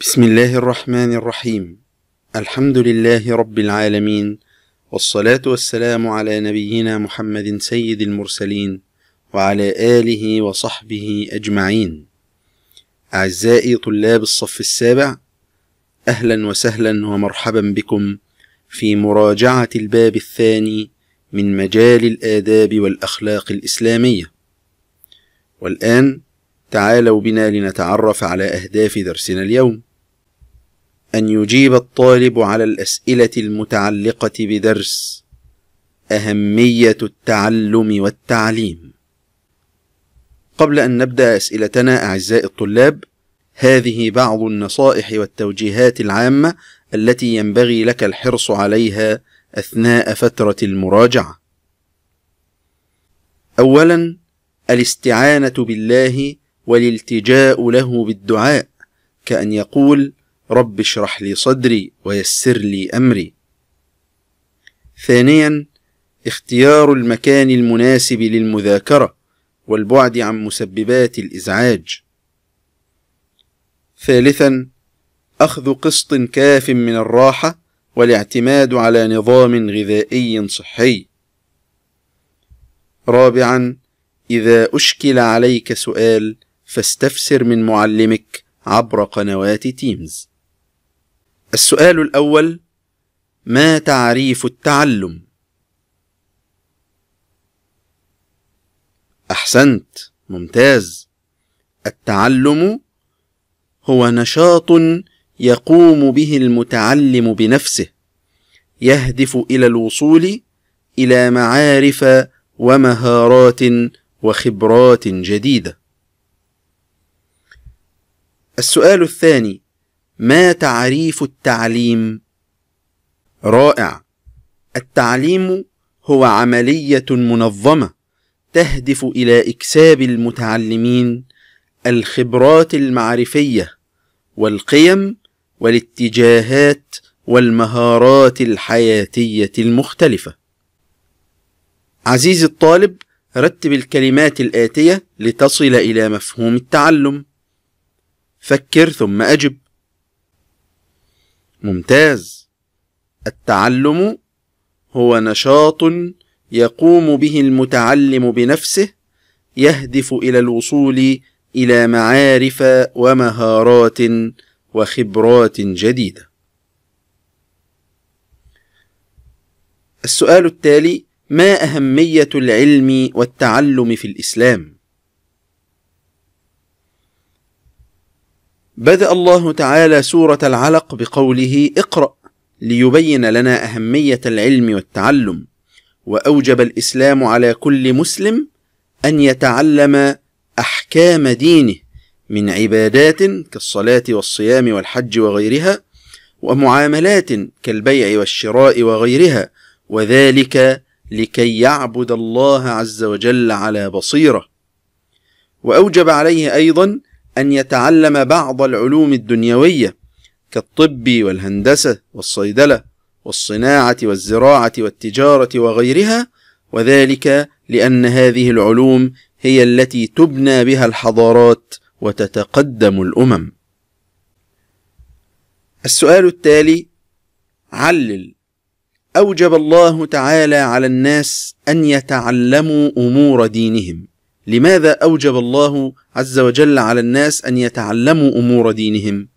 بسم الله الرحمن الرحيم الحمد لله رب العالمين والصلاة والسلام على نبينا محمد سيد المرسلين وعلى آله وصحبه أجمعين أعزائي طلاب الصف السابع أهلا وسهلا ومرحبا بكم في مراجعة الباب الثاني من مجال الآداب والأخلاق الإسلامية والآن تعالوا بنا لنتعرف على أهداف درسنا اليوم أن يجيب الطالب على الأسئلة المتعلقة بدرس أهمية التعلم والتعليم. قبل أن نبدأ أسئلتنا أعزائي الطلاب، هذه بعض النصائح والتوجيهات العامة التي ينبغي لك الحرص عليها أثناء فترة المراجعة. أولاً: الاستعانة بالله والالتجاء له بالدعاء، كأن يقول: رب اشرح لي صدري ويسر لي أمري ثانيا اختيار المكان المناسب للمذاكرة والبعد عن مسببات الإزعاج ثالثا أخذ قسط كاف من الراحة والاعتماد على نظام غذائي صحي رابعا إذا أشكل عليك سؤال فاستفسر من معلمك عبر قنوات تيمز السؤال الأول ما تعريف التعلم؟ أحسنت ممتاز التعلم هو نشاط يقوم به المتعلم بنفسه يهدف إلى الوصول إلى معارف ومهارات وخبرات جديدة السؤال الثاني ما تعريف التعليم رائع التعليم هو عمليه منظمه تهدف الى اكساب المتعلمين الخبرات المعرفيه والقيم والاتجاهات والمهارات الحياتيه المختلفه عزيزي الطالب رتب الكلمات الاتيه لتصل الى مفهوم التعلم فكر ثم اجب ممتاز التعلم هو نشاط يقوم به المتعلم بنفسه يهدف الى الوصول الى معارف ومهارات وخبرات جديده السؤال التالي ما اهميه العلم والتعلم في الاسلام بدأ الله تعالى سورة العلق بقوله اقرأ ليبين لنا أهمية العلم والتعلم، وأوجب الإسلام على كل مسلم أن يتعلم أحكام دينه من عبادات كالصلاة والصيام والحج وغيرها، ومعاملات كالبيع والشراء وغيرها، وذلك لكي يعبد الله عز وجل على بصيره واوجب عليه ايضا أن يتعلم بعض العلوم الدنيوية كالطب والهندسة والصيدلة والصناعة والزراعة والتجارة وغيرها وذلك لأن هذه العلوم هي التي تبنى بها الحضارات وتتقدم الأمم. السؤال التالي: علل أوجب الله تعالى على الناس أن يتعلموا أمور دينهم. لماذا أوجب الله عز وجل على الناس أن يتعلموا أمور دينهم؟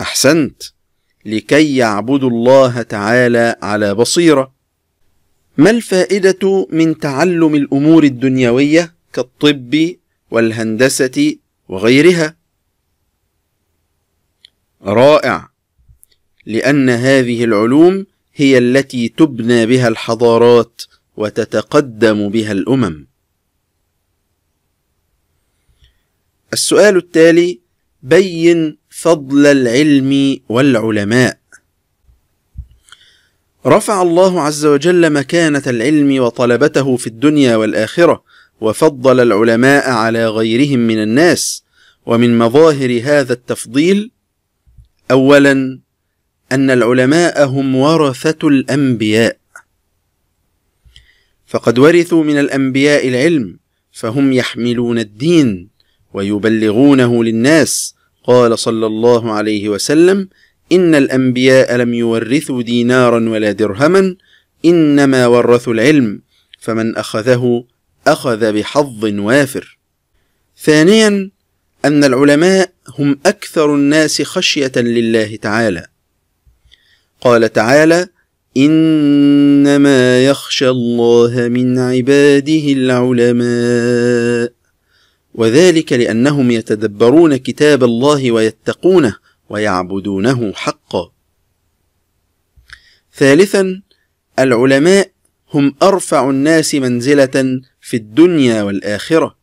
أحسنت، لكي يعبدوا الله تعالى على بصيرة. ما الفائدة من تعلم الأمور الدنيوية كالطب والهندسة وغيرها؟ رائع، لأن هذه العلوم هي التي تبنى بها الحضارات وتتقدم بها الامم السؤال التالي بين فضل العلم والعلماء رفع الله عز وجل مكانه العلم وطلبته في الدنيا والاخره وفضل العلماء على غيرهم من الناس ومن مظاهر هذا التفضيل اولا ان العلماء هم ورثه الانبياء فقد ورثوا من الانبياء العلم فهم يحملون الدين ويبلغونه للناس قال صلى الله عليه وسلم ان الانبياء لم يورثوا دينارا ولا درهما انما ورثوا العلم فمن اخذه اخذ بحظ وافر ثانيا ان العلماء هم اكثر الناس خشيه لله تعالى قال تعالى إنما يخشى الله من عباده العلماء وذلك لأنهم يتدبرون كتاب الله ويتقونه ويعبدونه حقا ثالثا العلماء هم أرفع الناس منزلة في الدنيا والآخرة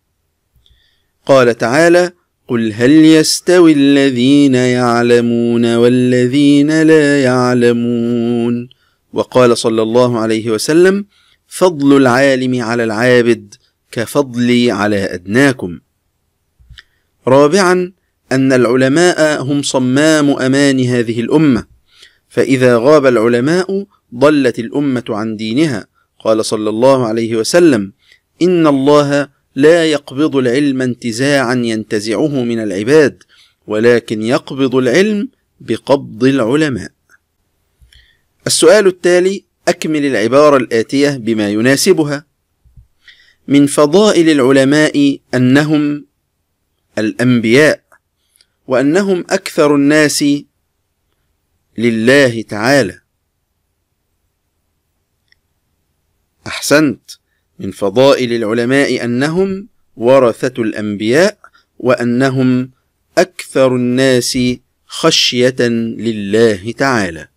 قال تعالى قل هل يستوي الذين يعلمون والذين لا يعلمون وقال صلى الله عليه وسلم فضل العالم على العابد كفضلي على أدناكم رابعا أن العلماء هم صمام أمان هذه الأمة فإذا غاب العلماء ضلت الأمة عن دينها قال صلى الله عليه وسلم إن الله لا يقبض العلم انتزاعا ينتزعه من العباد ولكن يقبض العلم بقبض العلماء السؤال التالي أكمل العبارة الآتية بما يناسبها من فضائل العلماء أنهم الأنبياء وأنهم أكثر الناس لله تعالى أحسنت من فضائل العلماء أنهم ورثة الأنبياء وأنهم أكثر الناس خشية لله تعالى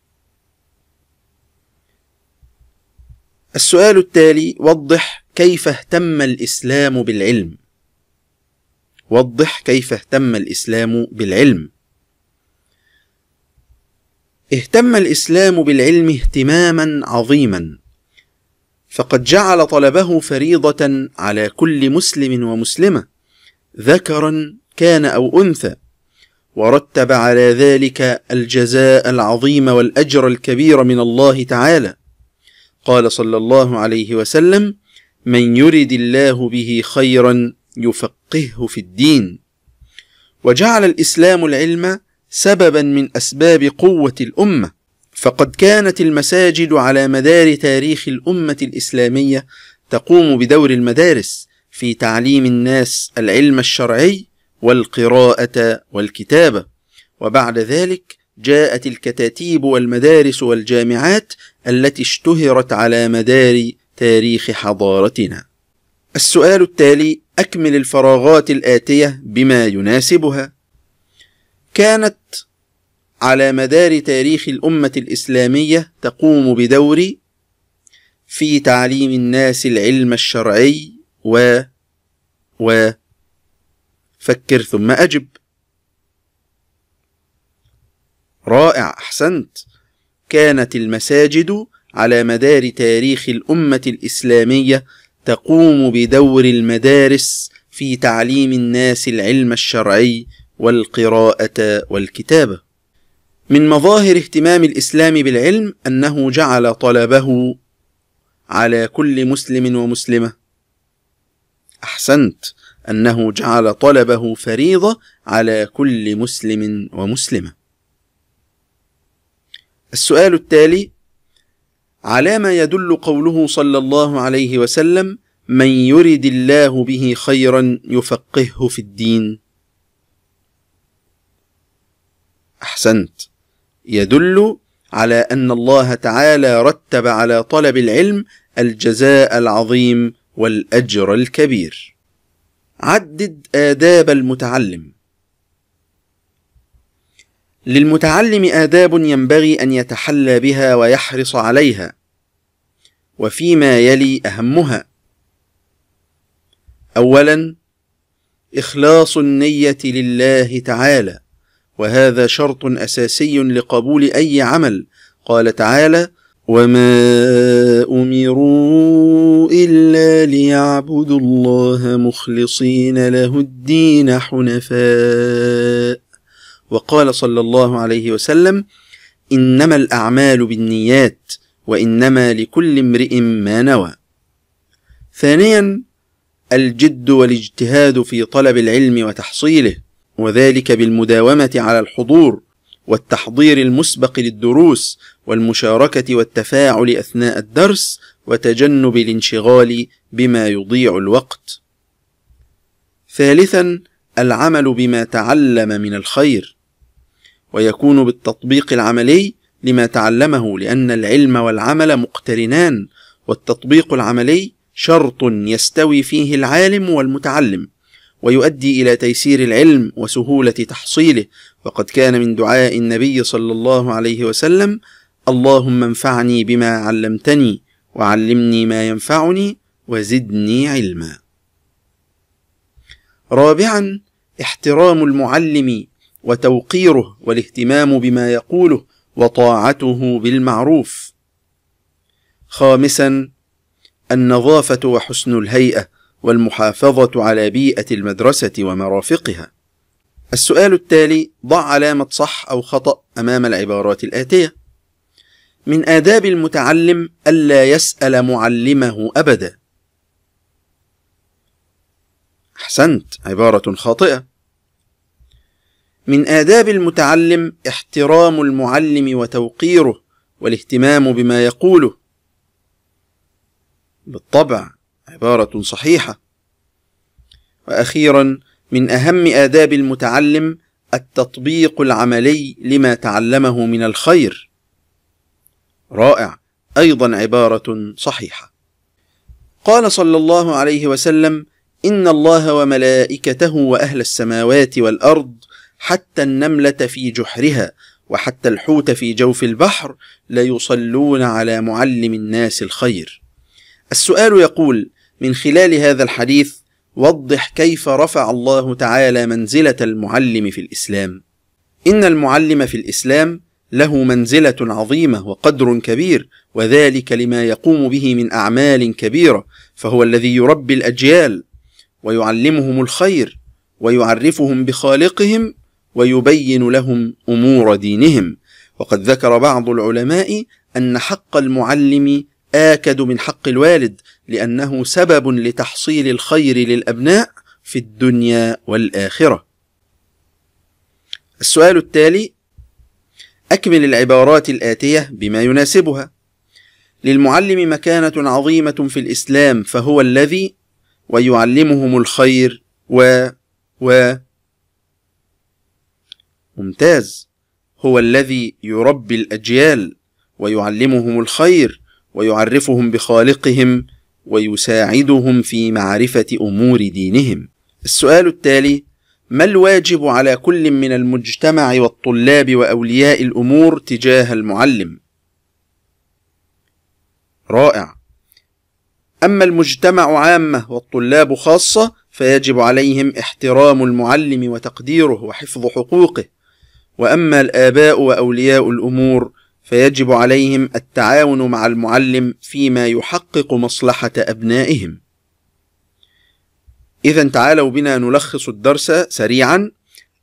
السؤال التالي وضح كيف اهتم الإسلام بالعلم وضح كيف اهتم الإسلام بالعلم اهتم الإسلام بالعلم اهتماما عظيما فقد جعل طلبه فريضة على كل مسلم ومسلمة ذكرا كان أو أنثى ورتب على ذلك الجزاء العظيم والأجر الكبير من الله تعالى قال صلى الله عليه وسلم من يرد الله به خيرا يفقهه في الدين وجعل الاسلام العلم سببا من اسباب قوه الامه فقد كانت المساجد على مدار تاريخ الامه الاسلاميه تقوم بدور المدارس في تعليم الناس العلم الشرعي والقراءه والكتابه وبعد ذلك جاءت الكتاتيب والمدارس والجامعات التي اشتهرت على مدار تاريخ حضارتنا السؤال التالي أكمل الفراغات الآتية بما يناسبها كانت على مدار تاريخ الأمة الإسلامية تقوم بدور في تعليم الناس العلم الشرعي و و فكر ثم أجب رائع أحسنت كانت المساجد على مدار تاريخ الأمة الإسلامية تقوم بدور المدارس في تعليم الناس العلم الشرعي والقراءة والكتابة. من مظاهر اهتمام الإسلام بالعلم أنه جعل طلبه على كل مسلم ومسلمة. أحسنت، أنه جعل طلبه فريضة على كل مسلم ومسلمة. السؤال التالي على ما يدل قوله صلى الله عليه وسلم من يرد الله به خيرا يفقهه في الدين احسنت يدل على ان الله تعالى رتب على طلب العلم الجزاء العظيم والاجر الكبير عدد اداب المتعلم للمتعلم آداب ينبغي أن يتحلى بها ويحرص عليها وفيما يلي أهمها أولا إخلاص النية لله تعالى وهذا شرط أساسي لقبول أي عمل قال تعالى وما امروا الا ليعبدوا الله مخلصين له الدين حنفاء وقال صلى الله عليه وسلم إنما الأعمال بالنيات وإنما لكل امرئ ما نوى ثانيا الجد والاجتهاد في طلب العلم وتحصيله وذلك بالمداومة على الحضور والتحضير المسبق للدروس والمشاركة والتفاعل أثناء الدرس وتجنب الانشغال بما يضيع الوقت ثالثا العمل بما تعلم من الخير ويكون بالتطبيق العملي لما تعلمه لأن العلم والعمل مقترنان والتطبيق العملي شرط يستوي فيه العالم والمتعلم ويؤدي إلى تيسير العلم وسهولة تحصيله وقد كان من دعاء النبي صلى الله عليه وسلم اللهم انفعني بما علمتني وعلمني ما ينفعني وزدني علما رابعا احترام المعلم وتوقيره والاهتمام بما يقوله وطاعته بالمعروف خامسا النظافه وحسن الهيئه والمحافظه على بيئه المدرسه ومرافقها السؤال التالي ضع علامه صح او خطا امام العبارات الاتيه من آداب المتعلم ألا يسأل معلمه أبدا. أحسنت، عبارة خاطئة. من آداب المتعلم احترام المعلم وتوقيره والاهتمام بما يقوله بالطبع عبارة صحيحة وأخيرا من أهم آداب المتعلم التطبيق العملي لما تعلمه من الخير رائع أيضا عبارة صحيحة قال صلى الله عليه وسلم إن الله وملائكته وأهل السماوات والأرض حتى النملة في جحرها وحتى الحوت في جوف البحر ليصلون على معلم الناس الخير. السؤال يقول: من خلال هذا الحديث وضح كيف رفع الله تعالى منزلة المعلم في الإسلام. إن المعلم في الإسلام له منزلة عظيمة وقدر كبير وذلك لما يقوم به من أعمال كبيرة فهو الذي يربي الأجيال ويعلمهم الخير ويعرفهم بخالقهم ويبين لهم امور دينهم وقد ذكر بعض العلماء ان حق المعلم اكد من حق الوالد لانه سبب لتحصيل الخير للابناء في الدنيا والاخره السؤال التالي اكمل العبارات الاتيه بما يناسبها للمعلم مكانه عظيمه في الاسلام فهو الذي ويعلمهم الخير و و ممتاز هو الذي يربي الاجيال ويعلمهم الخير ويعرفهم بخالقهم ويساعدهم في معرفه امور دينهم السؤال التالي ما الواجب على كل من المجتمع والطلاب واولياء الامور تجاه المعلم رائع اما المجتمع عامه والطلاب خاصه فيجب عليهم احترام المعلم وتقديره وحفظ حقوقه وأما الآباء وأولياء الأمور فيجب عليهم التعاون مع المعلم فيما يحقق مصلحة أبنائهم. إذا تعالوا بنا نلخص الدرس سريعا.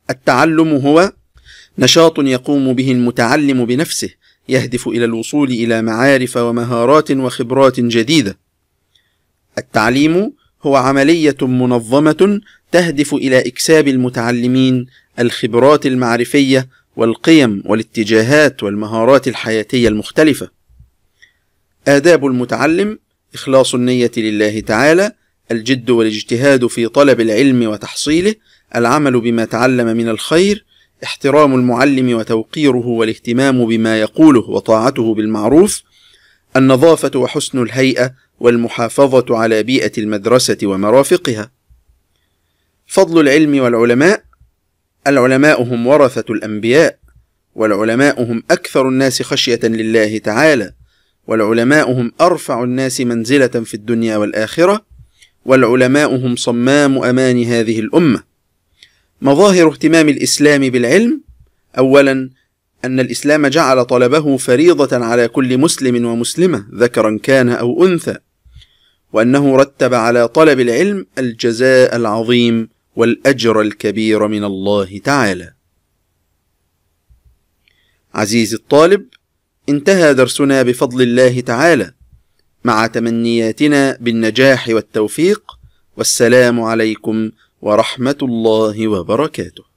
التعلم هو نشاط يقوم به المتعلم بنفسه يهدف إلى الوصول إلى معارف ومهارات وخبرات جديدة. التعليم هو عملية منظمة تهدف إلى إكساب المتعلمين الخبرات المعرفية والقيم والاتجاهات والمهارات الحياتية المختلفة. آداب المتعلم إخلاص النية لله تعالى، الجد والاجتهاد في طلب العلم وتحصيله، العمل بما تعلم من الخير، احترام المعلم وتوقيره والاهتمام بما يقوله وطاعته بالمعروف، النظافة وحسن الهيئة والمحافظة على بيئة المدرسة ومرافقها. فضل العلم والعلماء العلماء هم ورثة الأنبياء والعلماء هم أكثر الناس خشية لله تعالى والعلماء هم أرفع الناس منزلة في الدنيا والآخرة والعلماء هم صمام أمان هذه الأمة مظاهر اهتمام الإسلام بالعلم أولا أن الإسلام جعل طلبه فريضة على كل مسلم ومسلمة ذكرا كان أو أنثى وأنه رتب على طلب العلم الجزاء العظيم والأجر الكبير من الله تعالى عزيزي الطالب انتهى درسنا بفضل الله تعالى مع تمنياتنا بالنجاح والتوفيق والسلام عليكم ورحمه الله وبركاته